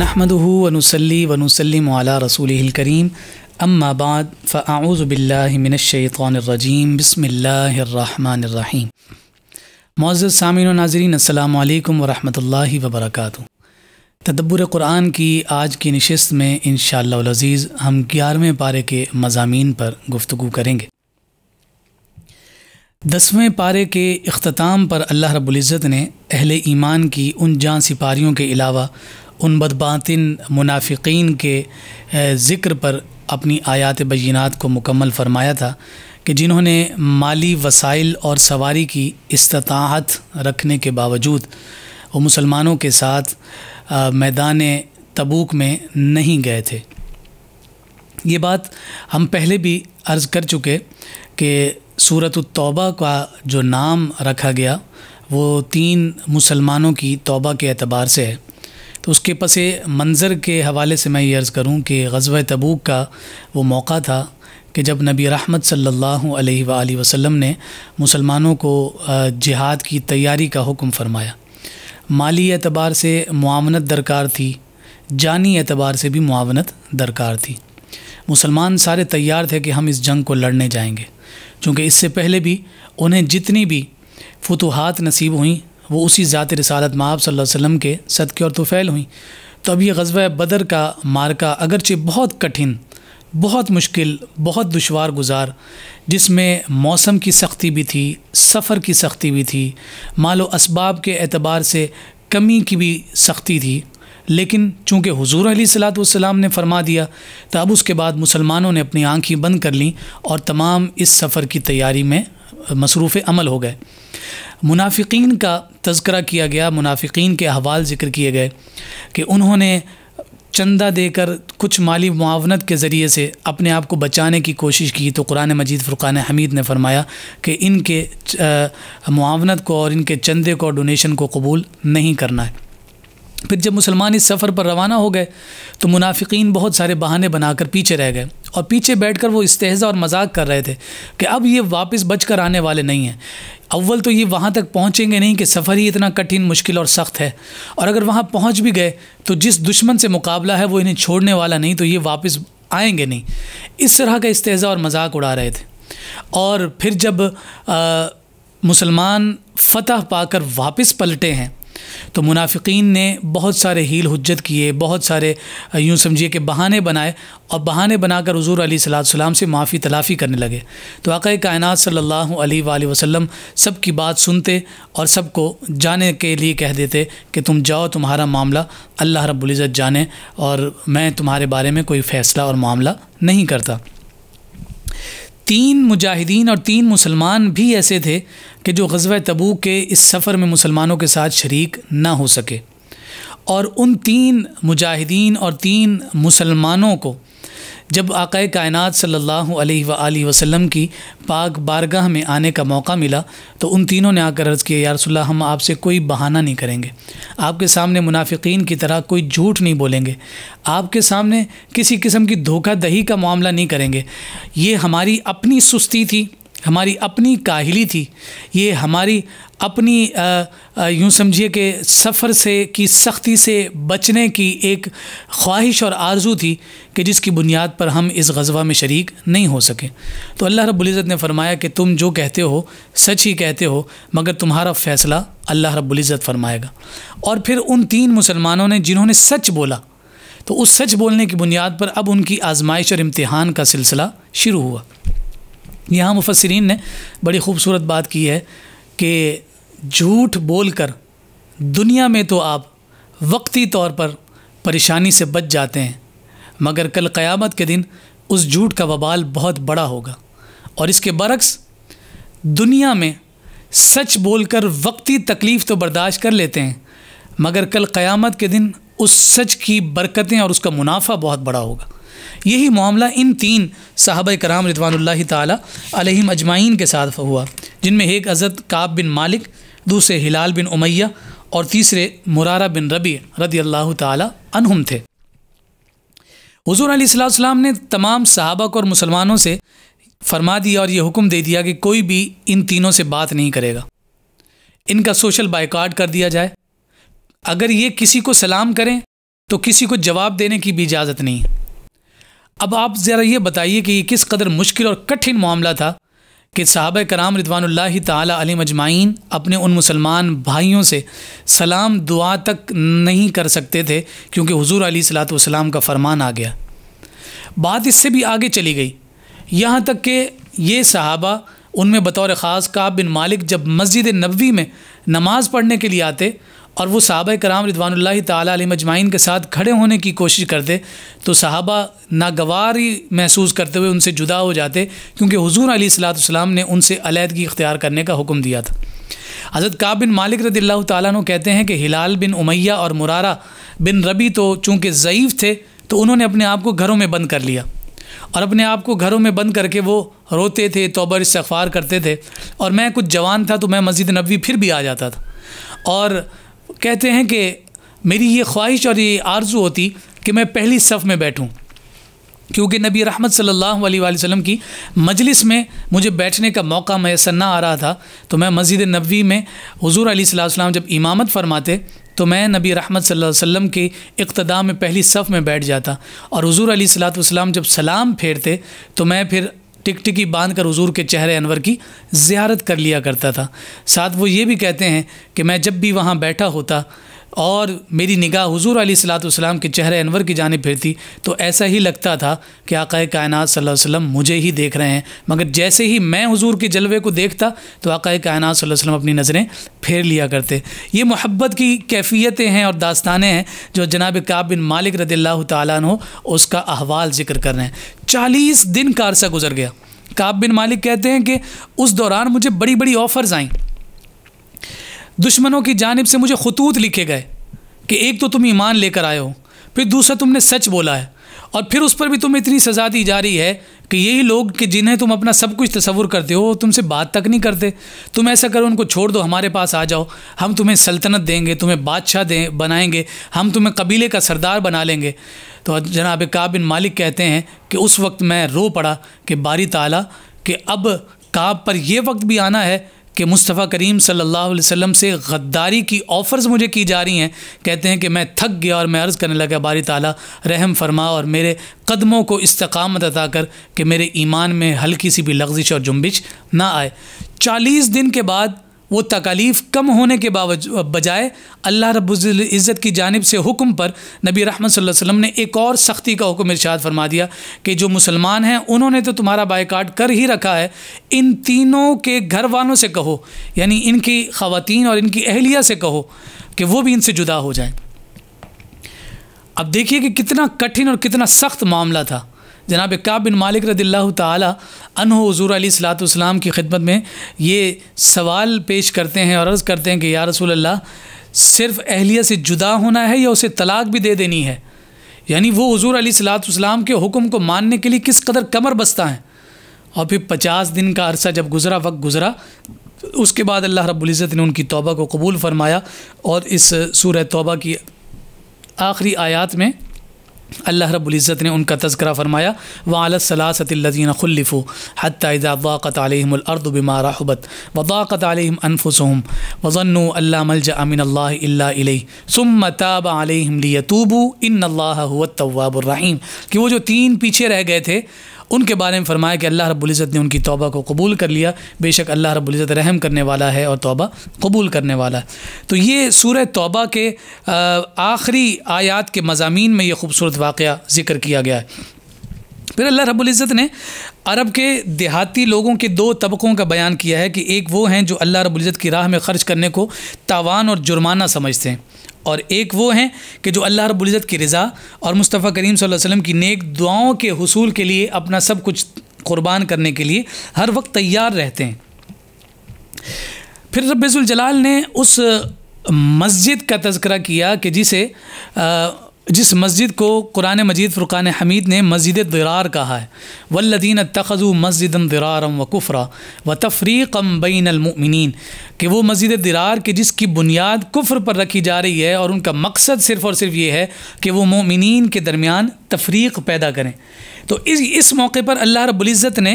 नहमदनसली वनसलम रसूल करीम अम्माबाद फ़ाऊज़बिल्लिमिनशैतरजीम बसमीम मोज़ सामिन नाजरीन अल्लाम वरहमल वबरक तदब्बर कुरान की आज की नशस्त में इन शज़ीज़ हम ग्यारहवें पारे के मजामी पर गुफ्तु करेंगे दसवें पारे के अख्ताम पर अल्लाह रब्ज़त ने अहल ईमान की उन जान सिपारियों के अलावा उन बदबातिन मुनाफिकीन के ज़िक्र पर अपनी आयात बजीनात को मुकम्मल फरमाया था कि जिन्होंने माली वसाइल और सवारी की इस्तात रखने के बावजूद वो मुसलमानों के साथ मैदान तबूक में नहीं गए थे ये बात हम पहले भी अर्ज़ कर चुके कि सूरत तौबा का जो नाम रखा गया वो तीन मुसलमानों की तौबा के अतबार से है तो उसके पस मंज़र के हवाले से मैं ये अर्ज़ करूँ कि गजब तबूक का वो मौका था कि जब नबी रहमत सल्लल्लाहु अलैहि वसल्लम ने मुसलमानों को जिहाद की तैयारी का हुक्म फरमाया माली एतबार से मुआवनत दरकार थी जानी एतबार से भी मुआवनत दरकार थी मुसलमान सारे तैयार थे कि हम इस जंग को लड़ने जाएंगे क्योंकि इससे पहले भी उन्हें जितनी भी फतूहत नसीब हुई वो उसी ज़ात रसालत माप आप अलैहि के सदक़े और तुफ़ैल हुई तो अब ये गजब बदर का मार्का अगरचे बहुत कठिन बहुत मुश्किल बहुत दुशवार गुजार जिसमें मौसम की सख्ती भी थी सफ़र की सख्ती भी थी मालो इसबाब के अतबार से कमी की भी सख्ती थी लेकिन चूँकि हजूर सलाम ने फरमा दिया तो अब उसके बाद मुसलमानों ने अपनी आँखें बंद कर लीं और तमाम इस सफ़र की तैयारी में मसरूफ़ अमल हो गए मुनाफिकीन का तस्करा किया गया मुनाफिकीन के अहवाल ज़िक्र किए गए कि उन्होंने चंदा देकर कुछ माली मुआवनत के ज़रिए से अपने आप को बचाने की कोशिश की तो कुरान मजीद फ़ुर्क़ान हमीद ने फरमाया कि इनके मुआवनत को और इनके चंदे को डोनेशन को कबूल नहीं करना है फिर जब मुसलमान इस सफ़र पर रवाना हो गए तो मुनाफिकीन बहुत सारे बहाने बनाकर पीछे रह गए और पीछे बैठकर वो इस्तेजा और मजाक कर रहे थे कि अब ये वापस बच कर आने वाले नहीं हैं अव्वल तो ये वहाँ तक पहुँचेंगे नहीं कि सफ़र ही इतना कठिन मुश्किल और सख्त है और अगर वहाँ पहुँच भी गए तो जिस दुश्मन से मुकाबला है वो इन्हें छोड़ने वाला नहीं तो ये वापस आएंगे नहीं इस तरह का इस्तेज़ा और मजाक उड़ा रहे थे और फिर जब मुसलमान फ़तह पाकर वापस पलटे हैं तो मुनाफिकीन ने बहुत सारे हील हजत किए बहुत सारे यूँ समझिए कि बहाने बनाए और बहाने बनाकर हजूर अली सलाम से माफ़ी तलाफ़ी करने लगे तो आक़ कायनत सल्ला वसम सब की बात सुनते और सबको जाने के लिए कह देते कि तुम जाओ तुम्हारा मामला अल्लाह रब्ज़त जाने और मैं तुम्हारे बारे में कोई फ़ैसला और मामला नहीं करता तीन मुजाहिदीन और तीन मुसलमान भी ऐसे थे कि जो गजब तबू के इस सफ़र में मुसलमानों के साथ शरीक ना हो सके और उन तीन मुजाहिदीन और तीन मुसलमानों को जब आकाए कायनात सल्लल्लाहु अलैहि वसल्लम की पाक बारगाह में आने का मौका मिला तो उन तीनों ने आकर अर्ज़ किया यारसोल्ला हम आपसे कोई बहाना नहीं करेंगे आपके सामने मुनाफिकीन की तरह कोई झूठ नहीं बोलेंगे आपके सामने किसी किस्म की धोखा दही का मामला नहीं करेंगे ये हमारी अपनी सुस्ती थी हमारी अपनी काहली थी ये हमारी अपनी यूँ समझिए कि सफ़र से की सख्ती से बचने की एक ख्वाहिश और आरजू थी कि जिसकी बुनियाद पर हम इस गजबा में शरीक नहीं हो सके तो अल्लाह रब्ज़त ने फरमाया कि तुम जो कहते हो सच ही कहते हो मगर तुम्हारा फ़ैसला अल्लाह रब्ज़त फरमाएगा और फिर उन तीन मुसलमानों ने जिन्होंने सच बोला तो उस सच बोलने की बुनियाद पर अब उनकी आजमाइश और इम्तहान का सिलसिला शुरू हुआ यहाँ मुफसरीन ने बड़ी खूबसूरत बात की है कि झूठ बोलकर दुनिया में तो आप वक्ती तौर पर परेशानी से बच जाते हैं मगर कल क़यामत के दिन उस झूठ का वबाल बहुत बड़ा होगा और इसके बरक्स दुनिया में सच बोलकर वक्ती तकलीफ़ तो बर्दाश्त कर लेते हैं मगर कल क़यामत के दिन उस सच की बरकतें और उसका मुनाफा बहुत बड़ा होगा यही मामला इन तीन साहब कराम रिदवानल्ला तम अजमाइन के साथ हुआ जिनमें एक अजरत काब बिन मालिक दूसरे हिलाल बिन उमैया और तीसरे मुरारा बिन रबी रदी अल्लाह तहम थे हजूर अलीसम ने तमाम साहबा को और मुसलमानों से फरमा दिया और ये हुक्म दे दिया कि कोई भी इन तीनों से बात नहीं करेगा इनका सोशल बाइकाट कर दिया जाए अगर ये किसी को सलाम करें तो किसी को जवाब देने की भी इजाज़त नहीं अब आप ज़रा ये बताइए कि ये किस कदर मुश्किल और कठिन मामला था कि साहब कराम रिदवानल्ला तली मजमाइन अपने उन मुसलमान भाइयों से सलाम दुआ तक नहीं कर सकते थे क्योंकि हजूर अली सलात का फरमान आ गया बात इससे भी आगे चली गई यहाँ तक कि ये सहाबा उनमें बतौर ख़ास का बिन मालिक जब मस्जिद नबी में नमाज़ पढ़ने के लिए आते और वो साहब कराम रिदवानल्ला ताली मजमाइन के साथ खड़े होने की कोशिश करते तो साहबा नागवारी महसूस करते हुए उनसे जुदा हो जाते क्योंकि हजूर अली सलाम ने उनसे अलीदगी इख्तियार करने का हुक्म दिया था हज़रत का बिन मालिक रदील्ला तु कहते हैं कि हिलाल बिन उमैया और मुरारा बिन रबी तो चूँकि ज़यीफ़ थे तो उन्होंने अपने आप को घरों में बंद कर लिया और अपने आप को घरों में बंद करके वो रोते थे तोबर इस्तफ़ार करते थे और मैं कुछ जवान था तो मैं मस्जिद नबी फिर भी आ जाता था और कहते हैं कि मेरी ये ख्वाहिश और ये आरजू होती कि मैं पहली सफ़ में बैठूं क्योंकि नबी रहमत सल्लल्लाहु अलैहि वसल्लम की मजलिस में मुझे बैठने का मौका मैसर ना आ रहा था तो मैं मस्जिद नबी में हजूर अलीसम जब इमामत फरमाते तो मैं नबी रहमत वसल्लम के इकतदा में पहली सफ़ में बैठ जाता और हजूर अली सलाम जब सलाम फेरते तो मैं फिर टिकटिकी बांध कर हजूर के चेहरे अनवर की ज़्यारत कर लिया करता था साथ वो ये भी कहते हैं कि मैं जब भी वहाँ बैठा होता और मेरी निगाह हुजूर अली सलाम के चेहरे अनवर की जानब फिरती तो ऐसा ही लगता था कि आका कायनात सल्लल्लाहु अलैहि वसल्लम मुझे ही देख रहे हैं मगर जैसे ही मैं हुजूर के जलवे को देखता तो आका कायनात सल्लल्लाहु अलैहि वसल्लम अपनी नज़रें फेर लिया करते ये मोहब्बत की कैफियतें हैं और दास्तानें हैं जो जनाब काब बिन मालिक रदील्ला तु उसका अहवाल जिक्र कर रहे हैं चालीस दिन कारसा गुजर गया काब बिन मालिक कहते हैं कि उस दौरान मुझे बड़ी बड़ी ऑफ़र्स आईं दुश्मनों की जानब से मुझे खतूत लिखे गए कि एक तो तुम ईमान लेकर आए हो फिर दूसरा तुमने सच बोला है और फिर उस पर भी तुम इतनी सज़ा दी जा रही है कि यही लोग कि जिन्हें तुम अपना सब कुछ तस्वुर करते हो तुमसे बात तक नहीं करते तुम ऐसा करो उनको छोड़ दो हमारे पास आ जाओ हम तुम्हें सल्तनत देंगे तुम्हें बादशाह दें बनाएंगे हम तुम्हें कबीले का सरदार बना लेंगे तो जनाब काब बिन मालिक कहते हैं कि उस वक्त मैं रो पड़ा कि बारी ताला कि अब काब पर यह वक्त भी आना है कि मुस्तफ़ा करीम सल्लल्लाहु अलैहि वसल्लम से गद्दारी की ऑफ़र्स मुझे की जा रही हैं कहते हैं कि मैं थक गया और मैं अर्ज़ करने लगा बारी ताला रहम फरमा और मेरे कदमों को इस्तकामत अदा कर कि मेरे ईमान में हल्की सी भी लग्जिश और जुम्बिश ना आए चालीस दिन के बाद वो तकालीफ कम होने के बावज बजाय अल्लाह इज़्ज़त की जानब से हुक्म पर नबी रहमत वसम ने एक और सख्ती का हुक्म इरशाद फरमा दिया कि जो मुसलमान हैं उन्होंने तो तुम्हारा बायकाट कर ही रखा है इन तीनों के घर वालों से कहो यानी इनकी ख़वान और इनकी अहलिया से कहो कि वो भी इनसे जुदा हो जाए अब देखिए कि कितना कठिन और कितना सख्त मामला था जनाब का बिन मालिक रदिल्ला तज़ूर हजूर सलाम की खिदमत में ये सवाल पेश करते हैं और अर्ज़ करते हैं कि या रसूल अल्लाह सिर्फ अहलिया से जुदा होना है या उसे तलाक भी दे देनी है यानी वो हजूर सलाम के हुक्म को मानने के लिए किस कदर कमर बसता है और फिर पचास दिन का अरसा जब गुज़रा वक्त गुज़रा उसके बाद अल्लाह रब्ज़त ने उनकी तौबा को कबूल फ़रमाया और इस सूर तौबा की आखिरी आयात में अल्लाह रबुल्ज़त ने उनका तस्करा फ़रमाया वलसलासतिल्लिन खल्लफ़ु हतवाक़त अलहमलर्द बिमा राहबत वदाक़त अलहम अनफुसम वज़नु अल्ला मलज अमिन अल्लाम ताब अलहम लियतूबू इन अल्लाह तवाबरिम कि वो जो तीन पीछे रह गए थे उनके बारे में फरमाया कि अल्लाह रबुल्ज़त ने उनकी तोबा को कबूल कर लिया बेशक अल्लाह रबुल्ज़त रहम करने वाला है और तोबा कबूल करने वाला है तो ये सूर तोबा के आखिरी आयात के मजामी में यह खूबसूरत वाक़ ज़िक्र किया गया है फिर अल्लाह रबुल्ज़त ने अरब के देहाती लोगों के दो तबकों का बयान किया है कि एक वो हैं जो अल्लाह रबुल्ज़त की राह में ख़र्च करने को तावान और जुर्माना समझते हैं और एक वो हैं कि जो अल्लाह रब्ज़त की रज़ा और मुस्तफ़ा करीम वसल्लम की नेक दुआओं के हसूल के लिए अपना सब कुछ क़ुरबान करने के लिए हर वक्त तैयार रहते हैं फिर रब्ज़ुलजलाल ने उस मस्जिद का तस्करा किया कि जिसे जिस मस्जिद को कुरान मजीद फ़ुरान हमीद ने मस्जिद दरार कहा है वल्लदीन तखज़ु मस्जिद दरारम व कुफ़रा व तफरीक़म बैन अलमिन कि वो मस्जिद दरार के जिसकी बुनियाद कुफ्र पर रखी जा रही है और उनका मकसद सिर्फ़ और सिर्फ ये है कि वो ममिन के दरमियान तफरीक़ पैदा करें तो इस इस मौके पर अल्लाह रब्ज़त ने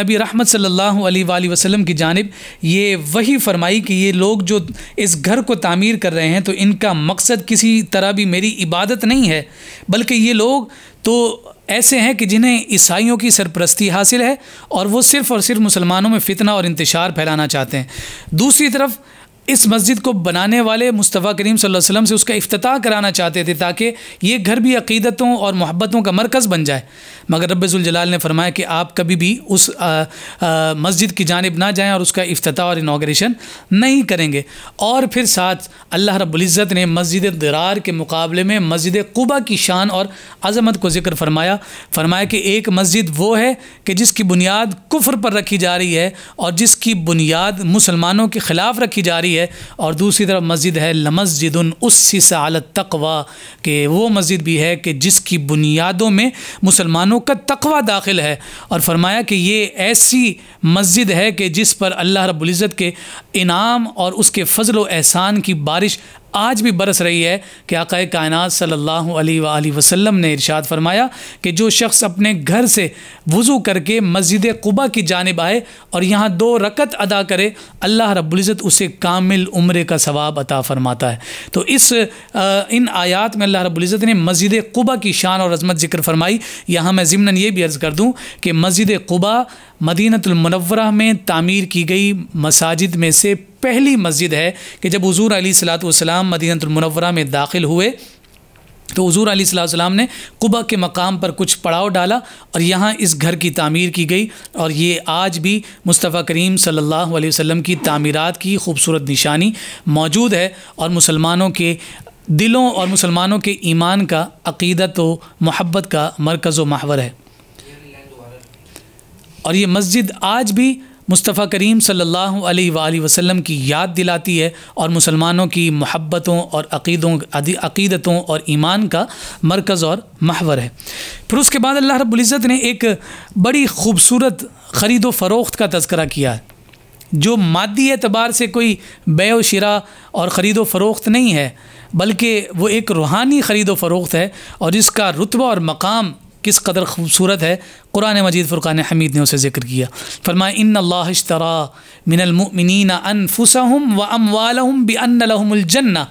नबी रहमत सल्लल्लाहु अलैहि वसल्लम की जानब ये वही फरमाई कि ये लोग जो इस घर को तामीर कर रहे हैं तो इनका मकसद किसी तरह भी मेरी इबादत नहीं है बल्कि ये लोग तो ऐसे हैं कि जिन्हें ईसाइयों की सरपरस्ती हासिल है और वो सिर्फ़ और सिर्फ मुसलमानों में फ़ितना और इंतशार फैलाना चाहते हैं दूसरी तरफ इस मस्जिद को बनाने वाले मुस्तफ़ा करीम वसल्लम से उसका अफ्ताह कराना चाहते थे ताकि ये घर भी अकीदतों और मोहब्बतों का मरकज़ बन जाए मगर रबाल ने फरमाया कि आप कभी भी उस मस्जिद की जानब ना जाएँ और उसका अफ्ताह और इनाग्रेशन नहीं करेंगे और फिर साथ अल्लाह रबुल्ज़त ने मस्जिद दरार के मुकाबले में मस्जिद कुबा की शान और अजमत को जिक्र फरमाया फरमाया कि एक मस्जिद वो है कि जिसकी बुनियाद कुफर पर रखी जा रही है और जिसकी बुनियाद मुसलमानों के ख़िलाफ़ रखी जा रही है और दूसरी तरफ मस्जिद है लमस्जिद उसी सालत तकवा के वो मस्जिद भी है कि जिसकी बुनियादों में मुसलमानों इंसानों का तकवा दाखिल है और फरमाया कि ये ऐसी मस्जिद है कि जिस पर अल्लाह रब्ज़त के इनाम और उसके फ़जल एहसान की बारिश आज भी बरस रही है कि आका कायनात सल्लल्लाहु अलैहि वसल्लम ने इरशाद फरमाया कि जो शख्स अपने घर से वज़ू करके मस्जिद कुबा की जानब आए और यहाँ दो रकत अदा करे अल्लाह रब्ज़त उसे कामिल उम्र का सवाब अता फ़रमाता है तो इस आ, इन आयात में अल्लाह रब्ज़त ने मस्जिद कुबा की शान और अजमत जिक्र फरमाई यहाँ मैं ज़िमन ये भी अर्ज़ कर दूँ कि मस्जिद कुबा मदीनतमनवरा में तामीर की गई मसाजिद में से पहली मस्जिद है कि जब हजूर अली सलात मदीनतमनवरा में दाखिल हुए तो हजूर सलाम ने कुबा के मकाम पर कुछ पड़ाव डाला और यहाँ इस घर की तामीर की गई और ये आज भी मुस्तफ़ा करीम सल्लल्लाहु अलैहि वसल्लम की तामीरात की खूबसूरत निशानी मौजूद है और मुसलमानों के दिलों और मुसलमानों के ईमान का अकीदत व महब्बत का मरकज़ व माहवर है और ये मस्जिद आज भी मुस्तफ़ा करीम सल्लल्लाहु अलैहि वसल्लम की याद दिलाती है और मुसलमानों की महब्बतों और अकीदों अकीदतों और ईमान का मरकज़ और महवर है फिर उसके बाद अल्लाह रब्ज़त ने एक बड़ी खूबसूरत ख़रीद व फ़रोख्त का तस्करा किया है जो मादी एतबार से कोई बे व शरा और ख़रीद व फ़रोख्त नहीं है बल्कि वो एक रूहानी ख़रीद व फ़रोख्त है और इसका रुतबा और मकाम किस कदर खूबसूरत है कुरान मजीद फ़ुरान हमीद ने उसे ज़िक्र किया फरमा इन अल्लाशरा व अम वालम बन्नलहमजन्ना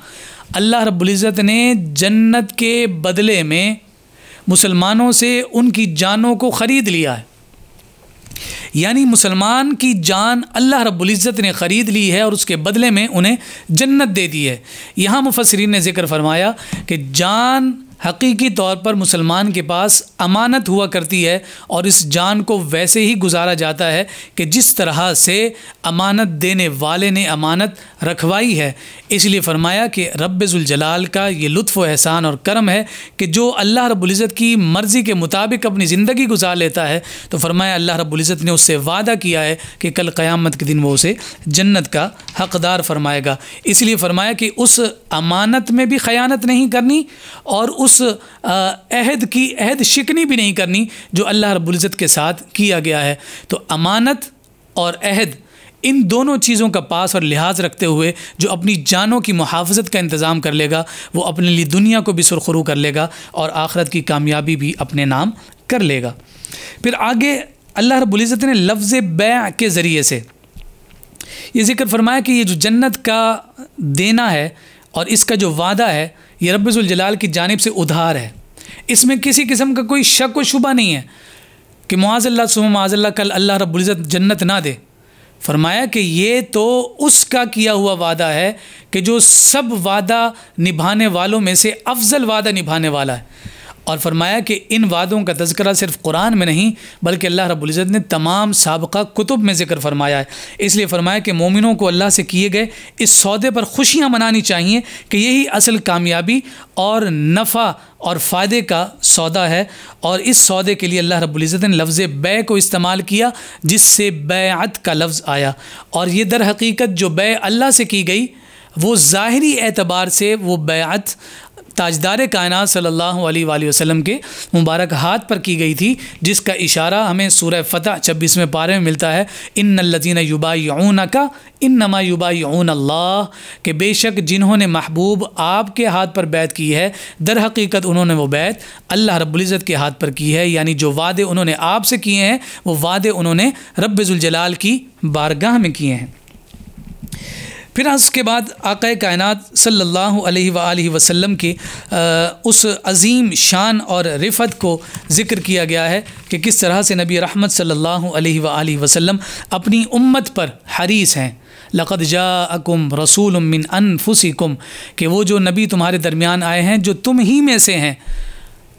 अल्लाह रबुल्ज़त ने जन्नत के बदले में मुसलमानों से उनकी जानों को ख़रीद लिया है यानी मुसलमान की जान अल्लाह रबुल्ज़त ने ख़रीद ली है और उसके बदले में उन्हें जन्नत दे दी है यहाँ मुफसरीन ने ज़िक्र फरमाया कि जान हकीकी तौर पर मुसलमान के पास अमानत हुआ करती है और इस जान को वैसे ही गुजारा जाता है कि जिस तरह से अमानत देने वाले ने अमानत रखवाई है इसलिए फरमाया कि रब्ज़ुलजलाल का ये लुत्फ़ एहसान और करम है कि जो अल्लाह रब्ज़त की मर्ज़ी के मुताबिक अपनी ज़िंदगी गुजार लेता है तो फरमाया अल्लाह रब्ज़त ने उससे वादा किया है कि कल क़यामत के दिन वो उसे जन्नत का हकदार फरमाएगा इसलिए फरमाया कि उस अमानत में भी ख़यानत नहीं करनी और उस उस अहद की अहद शिकनी भी नहीं करनी जो अल्लाह रबुल्ज़त के साथ किया गया है तो अमानत और अहद इन दोनों चीज़ों का पास और लिहाज रखते हुए जो अपनी जानों की मुहाफ़त का इंतज़ाम कर लेगा वो अपने लिए दुनिया को भी सुरखरू कर लेगा और आखरत की कामयाबी भी अपने नाम कर लेगा फिर आगे अल्लाह रबुल्ज़त ने लफ्ज़ बै के ज़रिए से ये जिक्र फरमाया कि ये जो जन्नत का देना है और इसका जो वादा है ये रब्बुल जलाल की जानब से उधार है इसमें किसी किस्म का कोई शक व शुबा नहीं है कि माजल्ला सुबह माजल्ला कल अल्लाह रबुल्ज़त जन्नत ना दे फरमाया कि ये तो उसका किया हुआ वादा है कि जो सब वादा निभाने वालों में से अफजल वादा निभाने वाला है और फरमाया कि इन वादों का तस्करा सिर्फ कुरान में नहीं बल्कि अल्लाह रब्ज़त ने तमाम सबका कुतुब में ज़िक्र फरमाया है इसलिए फरमाया कि मोमिनों को अल्लाह से किए गए इस सौदे पर खुशियाँ मनानी चाहिए कि यही असल कामयाबी और नफ़ा और फ़ायदे का सौदा है और इस सौदे के लिए अल्लाह रब्ज़त ने लफ्ज़ बै को इस्तेमाल किया जिससे बैत का लफ्ज़ आया और ये दर हकीकत जो बै अल्लाह से की गई वो ज़ाहरी एतबार से वो बैत ताजदार कायनात सल्लल्लाहु अलैहि वसल्लम के मुबारक हाथ पर की गई थी जिसका इशारा हमें सूर्य फ़तह छब्बीसवें पारे में मिलता है इन लजीन युबाऊन का इन नमा युबाऊन अल्लाह के बेशक जिन्होंने महबूब आपके हाथ पर बैत की है दर हकीकत उन्होंने वो बैत अल्लाह रबुल्ज़त के हाथ पर की है यानी जो वादे उन्होंने आपसे किए हैं वो वादे उन्होंने रब्ज़ुलजलाल की बारगाह में किए हैं फिर उसके बाद आक़ कायनत सल्ला वसम की उस अज़ीम शान और रिफ़त को ज़िक्र किया गया है कि किस तरह से नबी रहमत सल्ला वसम अपनी उम्मत पर हरीस हैं लक़द जा अकुम रसूल मिन अनफुसिकुम कि वो जो नबी तुम्हारे दरमियान आए हैं जो तुम ही में से हैं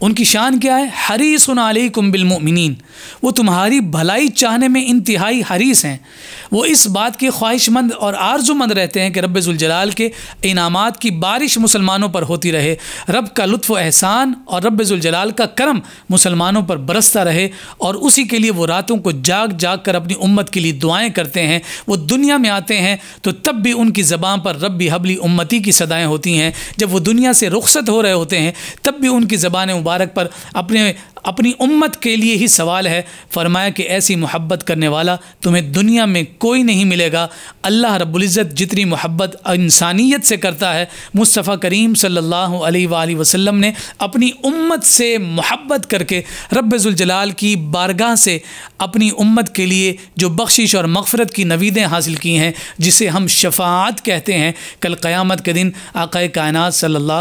उनकी शान क्या है हरीस अलैकुम कुमबिलमिन वो तुम्हारी भलाई चाहने में इंतहाई हरीस हैं वो इस बात के ख्वाहिशमंद और आर्ज़ुमंद रहते हैं कि रबाल के इनामात की बारिश मुसलमानों पर होती रहे रब का लुफ़ एहसान और रब्ज़ुलजलाल का करम मुसलमानों पर बरसता रहे और उसी के लिए वो रातों को जाग जाग कर अपनी उम्मत के लिए दुआएँ करते हैं वो दुनिया में आते हैं तो तब भी उनकी ज़बान पर रब हबली उम्मती की सदाएँ होती हैं जब वो दुनिया से रुखसत हो रहे होते हैं तब भी उनकी ज़बानें मुबारक पर अपने अपनी उम्मत के लिए ही सवाल है फरमाया कि ऐसी मोहब्बत करने वाला तुम्हें दुनिया में कोई नहीं मिलेगा अल्लाह रब्ज़त जितनी मोहब्बत इंसानियत से करता है मुस्तफ़ा करीम सल्लल्लाहु अलैहि वसल्लम ने अपनी उम्मत से मोहब्बत करके रब्ज़ुलजलाल की बारगाह से अपनी उम्मत के लिए जो बख्शिश और मफ़रत की नवीदें हासिल की हैं जिसे हम शफात कहते हैं कल क़यामत के दिन आक़ कायनत सल्ला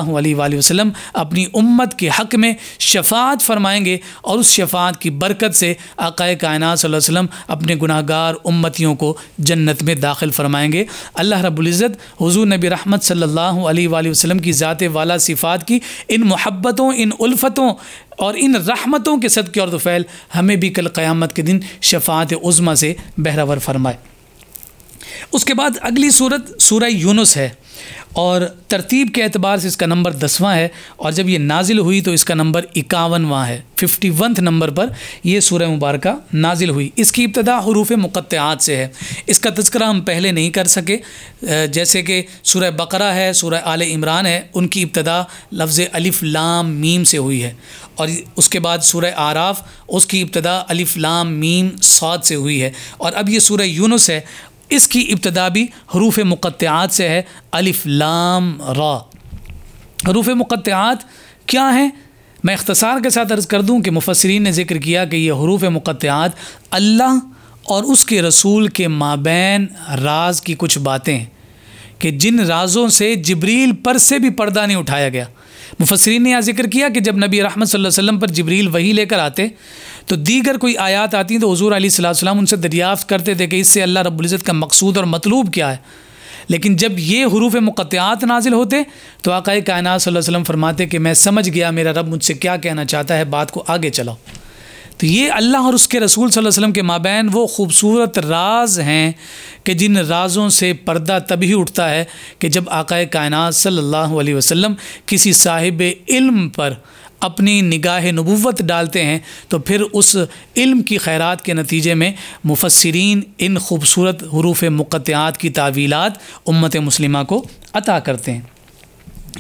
वसम अपनी उम्मत के हक़ में शफात फरमाएँगे और उस शफात की बरकत से अकाय कायनात वसम अपने गुनागार उम्मतियों को जन्नत में दाखिल फरमाएँगे अल्लाह रबुल्ज़त हजू नबी रहमत सल्ला वसलम की ज़ात वाला सिफ़ात की इन मोहब्बतों इन उल्फ़तों और इन रहमतों के सदक़े और तुफ़ैल हमें भी कल क्यामत के दिन शफात उज़मा से बहरावर फरमाए उसके बाद अगली सूरत सूर यूनुस है और तरतीब के अतबार से इसका नंबर दसवां है और जब ये नाजिल हुई तो इसका नंबर इक्यावनवा है फिफ्टी वंथ नंबर पर यह सूर्य मुबारक नाजिल हुई इसकी इब्तदा हरूफ मुक़त्यात से है इसका तस्करा हम पहले नहीं कर सके जैसे कि सूर्य बकरा है सूर्य आल इमरान है उनकी इब्तदा लफ्ज़ अलिफ लाम मीम से हुई है और उसके बाद सूर्य आराफ उसकी इब्तदा अलिफ लाम मीम सौद से हुई है और अब ये सूर्य यूनुस है इसकी इब्तदा भी हरूफ मुक़त्यात से है अलिफ लाम रा हरूफ मुक़त्यात क्या हैं मैं इख्तसार के साथ अर्ज़ कर दूँ कि मुफसरीन ने जिक्र किया कि यह हरूफ मुक़त्यात अल्लाह और उसके रसूल के माबैन राज की कुछ बातें हैं कि जिन राजों से जबरील पर से भी पर्दा नहीं उठाया गया मुफसरीन ने यहाँ जिक्र किया कि जब नबी रहमत वसल्लम पर जबरील वही लेकर आते तो दीगर कोई आयात आती तो हजूर अलीसम उनसे दरियाफ़त करते थे कि इससे अल्लाह रबुल्ज़त का मकसूद और मतलूब क्या है लेकिन जब ये हरूफ मुक़त्यात नाजिल होते तो आक़ाए कायनात वसल्लम फरमाते कि मैं समझ गया मेरा रब मुझसे क्या कहना चाहता है बात को आगे चलाओ तो ये अल्लाह और उसके रसूल सल्लल्लाहु अलैहि वसल्लम के माबैन वो खूबसूरत राज हैं कि जिन राज़ों से पर्दा तभी उठता है कि जब आक़ा कायनात सल्लल्लाहु अलैहि वसल्लम किसी साहिब इल्म पर अपनी निगाह नबूवत डालते हैं तो फिर उस इल्म की खैरात के नतीजे में मुफसरीन इन खूबसूरत हरूफ मुक़त्यात की तावीलत उम्मत मुस्लिमा को अता करते हैं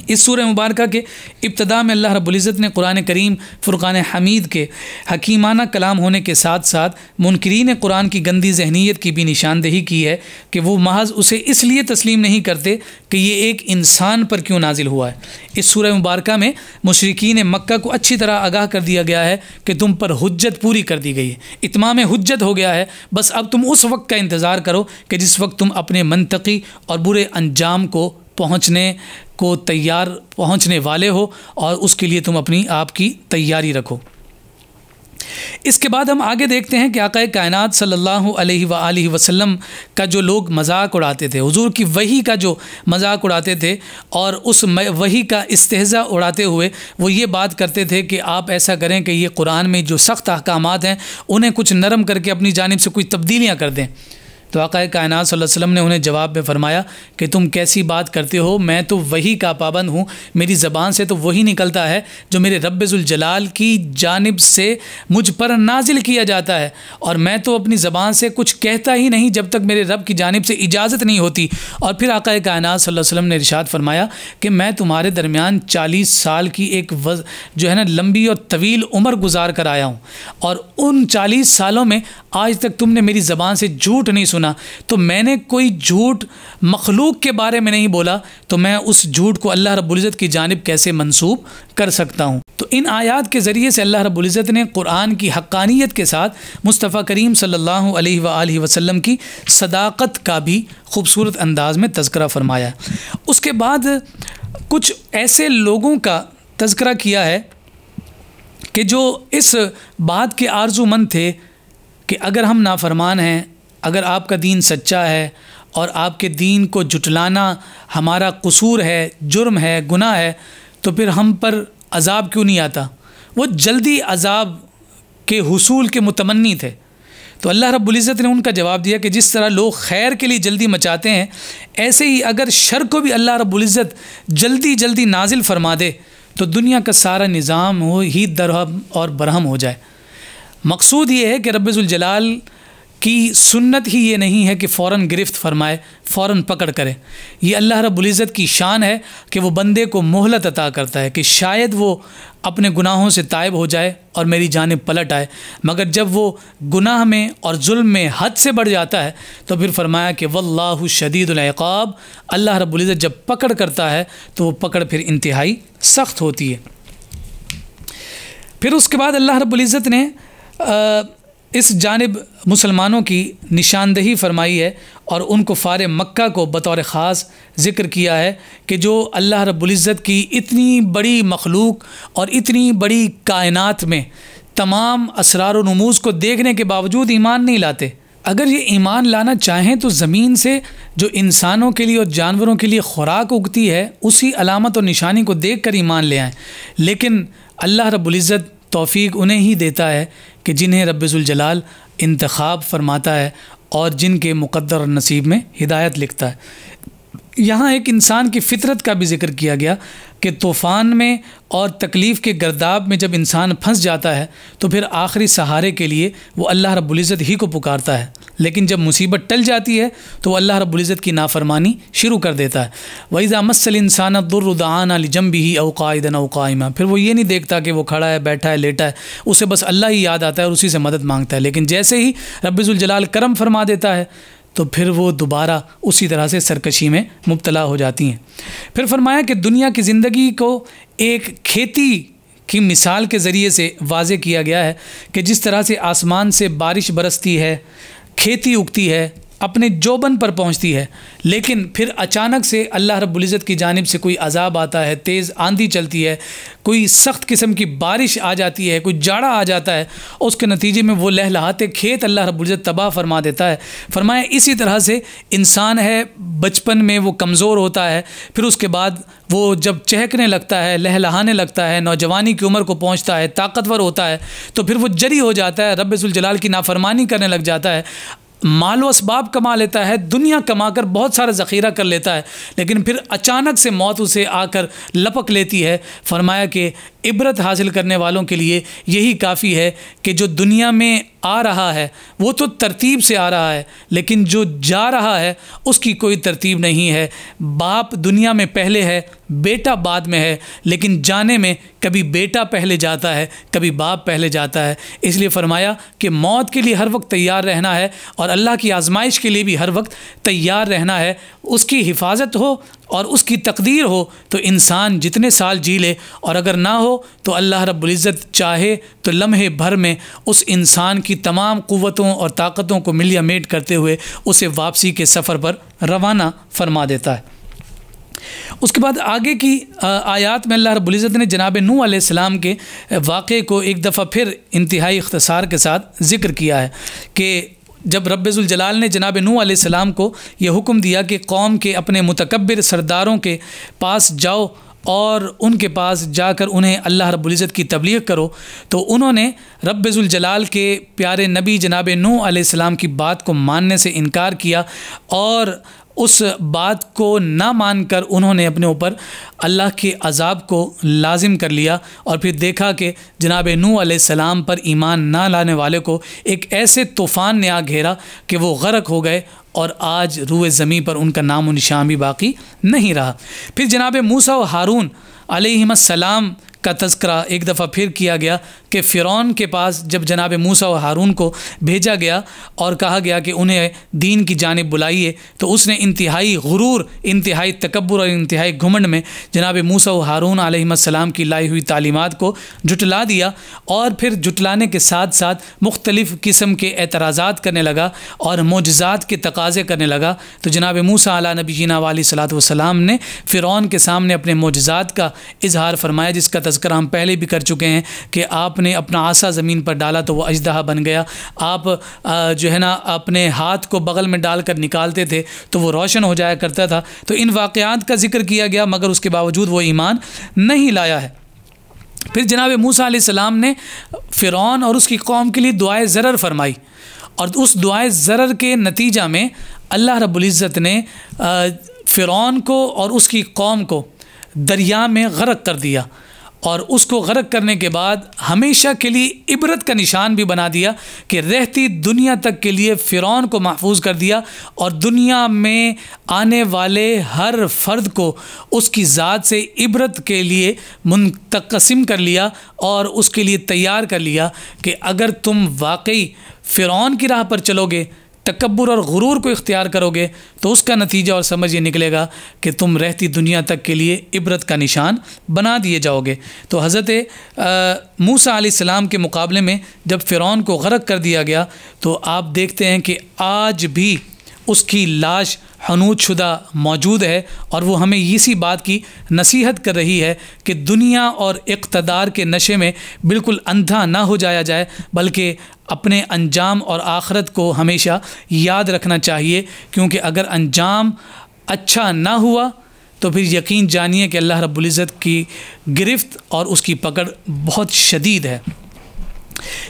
इस सूर मुबारक के इब्तदा में अल्लाह रबुल्ज़त ने कुरान करीम फुरक़ान हमीद के हकीमाना कलाम होने के साथ साथ मुनकरीन कुरान की गंदी जहनीत की भी निशानदेही की है कि वो महज उसे इसलिए तस्लीम नहीं करते कि ये एक इंसान पर क्यों नाजिल हुआ है इस सूर मुबारक में मशरकिन मक्का को अच्छी तरह आगाह कर दिया गया है कि तुम पर हजत पूरी कर दी गई है इतमाम हजत हो गया है बस अब तुम उस वक्त का इंतज़ार करो कि जिस वक्त तुम अपने मनतकी और बुरे अंजाम को पहुँचने को तैयार पहुंचने वाले हो और उसके लिए तुम अपनी आपकी तैयारी रखो इसके बाद हम आगे देखते हैं कि आका कायनात सल्लल्लाहु अलैहि सल्ला वसल्लम का जो लोग मजाक उड़ाते थे हुजूर की वही का जो मजाक उड़ाते थे और उस वही का इस्तेजा उड़ाते हुए वो ये बात करते थे कि आप ऐसा करें कि ये कुरान में जो सख्त अहकाम हैं उन्हें कुछ नरम करके अपनी जानब से कुछ तब्दीलियाँ कर दें तो आका कायनात सल्लम ने उन्हें जवाब में फ़रमाया कि तुम कैसी बात करते हो मैं तो वही का पाबंद हूँ मेरी ज़बान से तो वही निकलता है जो मेरे रबाल की जानब से मुझ पर नाजिल किया जाता है और मैं तो अपनी ज़बान से कुछ कहता ही नहीं जब तक मेरे रब की जानब से इजाज़त नहीं होती और फिर आका कायनात वसल्लम ने रिशात फरमाया कि मैं तुम्हारे दरमियान चालीस साल की एक जो है ना लंबी और तवील उम्र गुजार कर आया हूँ और उन चालीस सालों में आज तक तुमने मेरी ज़बान से झूठ नहीं सुना तो मैंने कोई झूठ मखलूक के बारे में नहीं बोला तो मैं उस झूठ को अल्लाह रबुल्जत की जानब कैसे मनसूब कर सकता हूँ तो इन आयात के ज़रिए से अल्लाह रबुल्ज़त ने कुरान की हक्कानियत के साथ मुस्तफ़ा करीम सल्ला वसलम की सदाकत का भी खूबसूरत अंदाज़ में तस्करा फरमाया उसके बाद कुछ ऐसे लोगों का तस्करा किया है कि जो इस बात के आरजूमंद थे कि अगर हम नाफरमान हैं अगर आपका दीन सच्चा है और आपके दीन को जुटलाना हमारा कसूर है जुर्म है गुनाह है तो फिर हम पर अजाब क्यों नहीं आता वो जल्दी अजाब के हसूल के मुतमनी थे तो अल्लाह रब्ज़त ने उनका जवाब दिया कि जिस तरह लोग खैर के लिए जल्दी मचाते हैं ऐसे ही अगर शर को भी अल्लाह रबुल्ज़त जल्दी जल्दी नाजिल फरमा दे तो दुनिया का सारा निज़ाम हो ही दरहम और बरहम हो जाए मकसूद ये है कि रब्ज़ुलजलाल कि सुन्नत ही ये नहीं है कि फ़ौर गिरफ्त फरमाए फ़ौर पकड़ करें ये अल्लाह रबुल्ज़त की शान है कि वो बंदे को मोहलत अता करता है कि शायद वो अपने गुनाहों से तायब हो जाए और मेरी जानब पलट आए मगर जब वो गुनाह में और जुल्म में हद से बढ़ जाता है तो फिर फरमाया कि वल्लाह शदीदुल्क़ाब अल्लाह रबुल्ज़त जब पकड़ करता है तो वो पकड़ फिर इंतहाई सख्त होती है फिर उसके बाद अल्लाह रबुल्ज़त ने आ, इस जानब मुसलमानों की निशानदही फरमाई है और उन कुफ़ार मक् को बतौर ख़ास ज़िक्र किया है कि जो अल्लाह रब्ज़त की इतनी बड़ी मखलूक और इतनी बड़ी कायनत में तमाम असरार नमूज़ को देखने के बावजूद ईमान नहीं लाते अगर ये ईमान लाना चाहें तो ज़मीन से जो इंसानों के लिए और जानवरों के लिए खुराक उगती है उसी अलामत और निशानी को देख कर ईमान ले आएँ लेकिन अल्लाह रब्ज़त तोफ़ी उन्हें ही देता है कि जिन्हें रब्ज़ुलजलाल इंतखब फरमाता है और जिनके मुकद्दर नसीब में हिदायत लिखता है यहाँ एक इंसान की फितरत का भी जिक्र किया गया कि तूफ़ान में और तकलीफ़ के गर्दाब में जब इंसान फंस जाता है तो फिर आखिरी सहारे के लिए वो अल्लाह इज़्ज़त ही को पुकारता है लेकिन जब मुसीबत टल जाती है तो अल्लाह रब्ज़त की नाफरमानी शुरू कर देता है वही मसल इंसान दुरुदान अली भी ही अवकायदन अवकायमा फिर वो ये नहीं देखता कि वो खड़ा है बैठा है लेटा है उसे बस अल्लाह ही याद आता है और उसी से मदद मांगता है लेकिन जैसे ही रब्ज़ुलजलाल करम फरमा देता है तो फिर वो दोबारा उसी तरह से सरकशी में मुबतला हो जाती हैं फिर फरमाया कि दुनिया की ज़िंदगी को एक खेती की मिसाल के ज़रिए से वाज किया गया है कि जिस तरह से आसमान से बारिश बरसती है खेती उगती है अपने जोबन पर पहुंचती है लेकिन फिर अचानक से अल्लाह रबुल्जत की जानब से कोई अजाब आता है तेज़ आंधी चलती है कोई सख्त किस्म की बारिश आ जाती है कोई जाड़ा आ जाता है उसके नतीजे में वो लहलाते खेत अल्लाह रबुल्ज़त तबाह फरमा देता है फरमाया इसी तरह से इंसान है बचपन में वो कमज़ोर होता है फिर उसके बाद वो जब चहकने लगता है लहलहाने लगता है नौजवानी की उम्र को पहुँचता है ताकतवर होता है तो फिर वो जरी हो जाता है रबाल की नाफरमानी करने लग जाता है माल इसबाब कमा लेता है दुनिया कमा कर बहुत सारा ज़ख़ीरा कर लेता है लेकिन फिर अचानक से मौत उसे आकर लपक लेती है फरमाया कि इबरत हासिल करने वालों के लिए यही काफ़ी है कि जो दुनिया में आ रहा है वो तो तरतीब से आ रहा है लेकिन जो जा रहा है उसकी कोई तरतीब नहीं है बाप दुनिया में पहले है बेटा बाद में है लेकिन जाने में कभी बेटा पहले जाता है कभी बाप पहले जाता है इसलिए फरमाया कि मौत के लिए हर वक्त तैयार रहना है और अल्लाह की आजमाइश के लिए भी हर वक्त तैयार रहना है उसकी हिफाजत हो और उसकी तकदीर हो तो इंसान जितने साल जी ले और अगर ना हो तो अल्लाह रब्ज़त चाहे तो लम्हे भर में उस इंसान की तमाम क़वतों और ताकतों को मिलिया मेट करते हुए उसे वापसी के सफ़र पर रवाना फरमा देता है उसके बाद आगे की आयात में अल्लाह रब्ज़त ने जनाब नू आसमाम के वाक़े को एक दफ़ा फिर इंतहाई अख्तसार के साथ ज़िक्र किया है कि जब जलाल ने जनाब नू आसमाम को यह हुक्म दिया कि कौम के अपने मतकबर सरदारों के पास जाओ और उनके पास जाकर उन्हें अल्लाह रबुल्ज़त की तबलीग करो तो उन्होंने जलाल के प्यारे नबी जनाब नू आसमाम की बात को मानने से इनकार किया और उस बात को ना मानकर उन्होंने अपने ऊपर अल्लाह के अजाब को लाजिम कर लिया और फिर देखा कि जनाब नू सलाम पर ईमान ना लाने वाले को एक ऐसे तूफ़ान ने आ घेरा कि वो गरक हो गए और आज रूए ज़मीं पर उनका नाम निशान भी बाकी नहीं रहा फिर जनाब मूसा व हारून सलाम का तस्करा एक दफ़ा फिर किया गया कि फ़िरौन के पास जब जनाब मूसा और हारून को भेजा गया और कहा गया कि उन्हें दीन की जानब बुलाइए तो उसने इंतहाई गुरूर इंतहाई तकबर और इंतहाई घुमंड में जनाब मूसा और हारून आलम की लाई हुई तालीमत को जुटला दिया और फिर जुटलाने के साथ साथ मुख्तलिफ़ किस्म के एतराज़ा करने लगा और मोजात के तकाज़े करने लगा तो जनाब मूसा अला नबी जीना वाली सलात वसलाम ने फ़िरौन के सामने अपने मोजात का इजहार फरमाया जिसका तस्करा हम पहले भी कर चुके हैं कि आपने आपने अपना आसा ज़मीन पर डाला तो वो अजदहा बन गया आप जो है ना अपने हाथ को बगल में डाल कर निकालते थे तो वो रोशन हो जाया करता था तो इन वाक़ात का जिक्र किया गया मगर उसके बावजूद वो ईमान नहीं लाया है फिर जनाब मूसा सलाम ने फ़िरौन और उसकी कौम के लिए दुआए ज़रर फरमाई और उस दुआए ज़र्र के नतीजा में अल्लाह रब्ज़त ने फ़िरौन को और उसकी कौम को दरिया में गरक कर दिया और उसको गर्क करने के बाद हमेशा के लिए इबरत का निशान भी बना दिया कि रहती दुनिया तक के लिए फ़िरौन को महफूज कर दिया और दुनिया में आने वाले हर फ़र्द को उसकी ज़ात से इबरत के लिए मुंतकसम कर लिया और उसके लिए तैयार कर लिया कि अगर तुम वाकई फ़िरौन की राह पर चलोगे तकबर और गुरूर को इख्तियार करोगे तो उसका नतीजा और समझ ये निकलेगा कि तुम रहती दुनिया तक के लिए इबरत का निशान बना दिए जाओगे तो हज़रत मूसा आसमाम के मुकाबले में जब फ़िरौन को गरक कर दिया गया तो आप देखते हैं कि आज भी उसकी लाश हनूद शुदा मौजूद है और वो हमें इसी बात की नसीहत कर रही है कि दुनिया और इकतदार के नशे में बिल्कुल अंधा ना हो जाया जाए बल्कि अपने अंजाम और आखरत को हमेशा याद रखना चाहिए क्योंकि अगर अंजाम अच्छा ना हुआ तो फिर यकीन जानिए कि अल्लाह रबुल्ज़त की गिरफ़्त और उसकी पकड़ बहुत शदीद है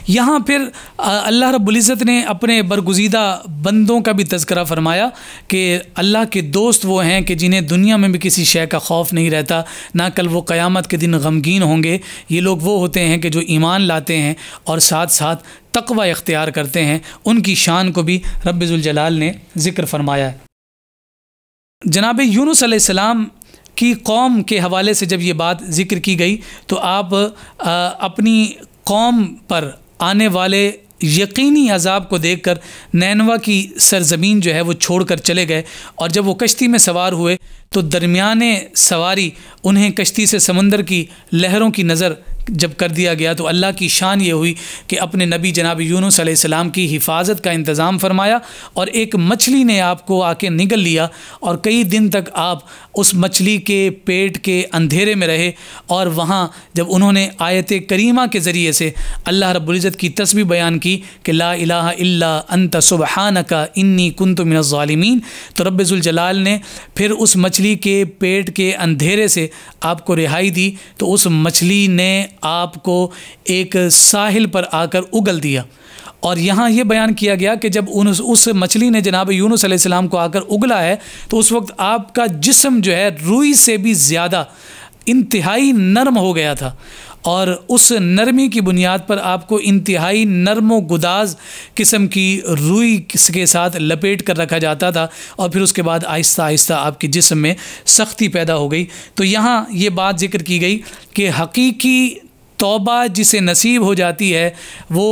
यहाँ फिर अल्लाह रब्ज़त ने अपने बरगुजीदा बंदों का भी तस्करा फरमाया कि अल्लाह के दोस्त वो हैं कि जिन्हें दुनिया में भी किसी शय का खौफ नहीं रहता ना कल वो क़यामत के दिन गमगीन होंगे ये लोग वो होते हैं कि जो ईमान लाते हैं और साथ साथ तकवा इख्तियार करते हैं उनकी शान को भी रबाल ने ज़िक्र फरमाया है जनाब यूनुस सलाम की कौम के हवाले से जब ये बात ज़िक्र की गई तो आप आ, अपनी कौम पर आने वाले यकीनी अजाब को देख कर नैनवा की सरजमीन जो है वो छोड़ कर चले गए और जब वो कश्ती में सवार हुए तो दरमियान सवारी उन्हें कश्ती से समंदर की लहरों की नज़र जब कर दिया गया तो अल्लाह की शान ये हुई कि अपने नबी जनाब यूनुस सलाम की हिफाजत का इंतज़ाम फरमाया और एक मछली ने आपको आके निगल लिया और कई दिन तक आप उस मछली के पेट के अंधेरे में रहे और वहाँ जब उन्होंने आयत करीमा के ज़रिए से अल्लाह रब्ज़त की तस्वीर बयान की कि ला इला अंत सुबहान का इन्नी कुन तो मिनज़ालमीन तो रब्ज़ुलजलाल ने फिर उस मछली के पेट के अंधेरे से आपको रिहाई दी तो उस मछली ने आपको एक साहिल पर आकर उगल दिया और यहाँ ये बयान किया गया कि जब उन उस मछली ने जनाब यूनुस सलाम को आकर उगला है तो उस वक्त आपका जिसम जो है रुई से भी ज़्यादा इंतहाई नरम हो गया था और उस नरमी की बुनियाद पर आपको इंतहाई नरम व गुदाज किस्म की रुई के साथ लपेट कर रखा जाता था और फिर उसके बाद आहिस्ता आहिस्ता आपके जिसम में सख्ती पैदा हो गई तो यहाँ ये बात जिक्र की गई कि हकीकी तौबा जिसे नसीब हो जाती है वो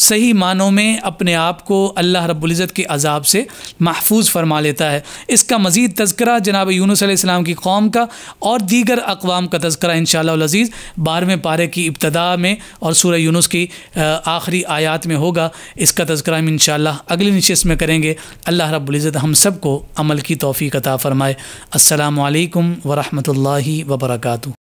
सही मानों में अपने आप को अल्लाह रब्ज़त के अजाब से महफूज फरमा लेता है इसका मज़ीद तस्करा जनाब यूनुसम की कौम का और दीगर अकवाम का तस्करा इन शज़ीज़ बारहवें पारे की इब्तदा में और सूर्य यूनुस की आखिरी आयात में होगा इसका तस्करा हम इन अगली नशस्त में करेंगे अल्लाह रब्ज़त हम सब को अमल की तोफ़ी कता फ़रमाए असल वरहमल वर्का